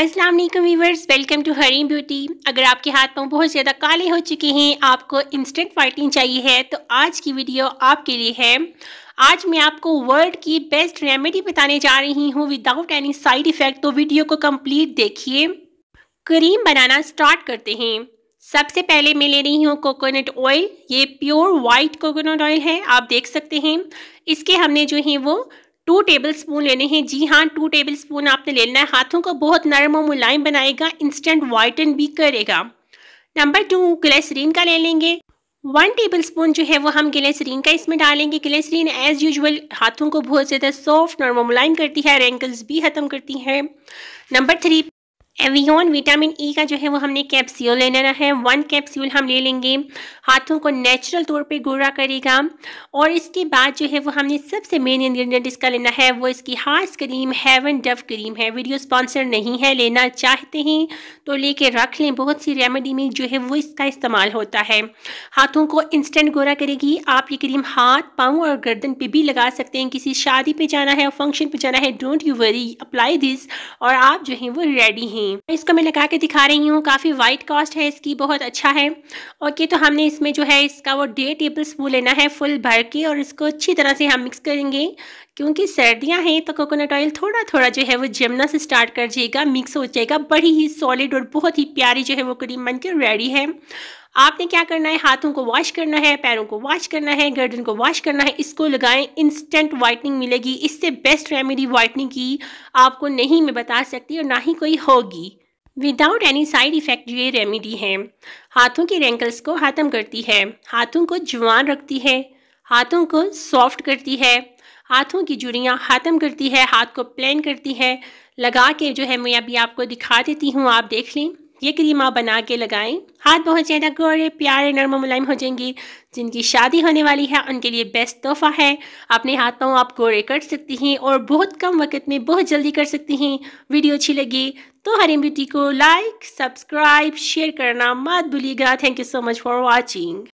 अस्सलाम वालेकुम welcome to Hareem beauty अगर आपके हाथ पाँव बहुत ज़्यादा काले हो चुके हैं आपको इंस्टेंट वाइटनिंग चाहिए है तो आज की वीडियो आपके लिए है आज मैं आपको वर्ल्ड की बेस्ट रेमेडी बताने जा रही हूँ विदाउट एनी साइड इफ़ेक्ट तो वीडियो को कम्प्लीट देखिए क्रीम बनाना स्टार्ट करते हैं सबसे पहले मैं ले रही हूँ कोकोनट ऑयल ये प्योर वाइट कोकोनट ऑयल है आप देख सकते हैं इसके हमने जो है वो टू टेबल स्पून लेने हैं जी हाँ टू टेबल स्पून आपने लेना है हाथों को बहुत नरम और मुलायम बनाएगा इंस्टेंट वाइटन भी करेगा नंबर टू ग्लेसरीन का ले लेंगे वन टेबल स्पून जो है वो हम ग्लेसरीन का इसमें डालेंगे ग्लेसरीन एज़ यूजुअल हाथों को बहुत ज़्यादा सॉफ्ट और मुलायम करती है रेंकल्स भी ख़त्म करती है number three Evion vitamin E e का जो है वो हमने कैप्सूल ले लेना है वन कैप्सूल हम ले लेंगे हाथों को नेचुरल तौर पे गोरा करेगा और इसके बाद जो है वो हमने सबसे मेन इंग्रेडिएंट इसका लेना है वो इसकी हार्स क्रीम हेवन डव क्रीम है वीडियो स्पॉन्सर नहीं है लेना चाहते हैं तो लेके रख लें बहुत सी रेमेडी में जो है वो इसका इस्तेमाल होता है हाथों को इंस्टेंट गोरा करेगी आप ये क्रीम हाथ पाँव और गर्दन पर भी लगा सकते हैं किसी शादी पर जाना है और फंक्शन पर जाना है don't you worry apply this और आप जो हैं वो रेडी हैं चाहिए इसको मैं लगा के दिखा रही हूँ काफ़ी वाइट कॉस्ट है इसकी बहुत अच्छा है और ओके तो हमने इसमें जो है इसका वो डेढ़ टेबल स्पून लेना है फुल भर के और इसको अच्छी तरह से हम मिक्स करेंगे क्योंकि सर्दियां हैं तो कोकोनट ऑयल थोड़ा थोड़ा जो है वो जमना से स्टार्ट कर जाएगा मिक्स हो जाएगा बड़ी ही सॉलिड और बहुत ही प्यारी जो है वो क्रीम बनकर रेडी है आपने क्या करना है हाथों को वॉश करना है पैरों को वॉश करना है गर्दन को वॉश करना है इसको लगाएं इंस्टेंट वाइटनिंग मिलेगी इससे बेस्ट रेमेडी वाइटनिंग की आपको नहीं मैं बता सकती और ना ही कोई होगी विदाउट एनी साइड इफ़ेक्ट ये रेमेडी है हाथों की रेंकल्स को ख़त्म करती है हाथों को जवान रखती है हाथों को सॉफ्ट करती है हाथों की जुड़ियाँ ख़त्म करती है हाथ को प्लान करती है लगा के जो है मैं अभी आपको दिखा देती हूँ आप देख लें ये क्रीम आप बना के लगाएं हाथ बहुत ज़्यादा गोरे प्यारे नरम मुलायम हो जाएंगे जिनकी शादी होने वाली है उनके लिए बेस्ट तोहफा है अपने हाथ पाँव आप गोरे कर सकती हैं और बहुत कम वक्त में बहुत जल्दी कर सकती हैं वीडियो अच्छी लगी तो हरी ब्यूटी को लाइक सब्सक्राइब शेयर करना मत भूलिएगा thank you so much for watching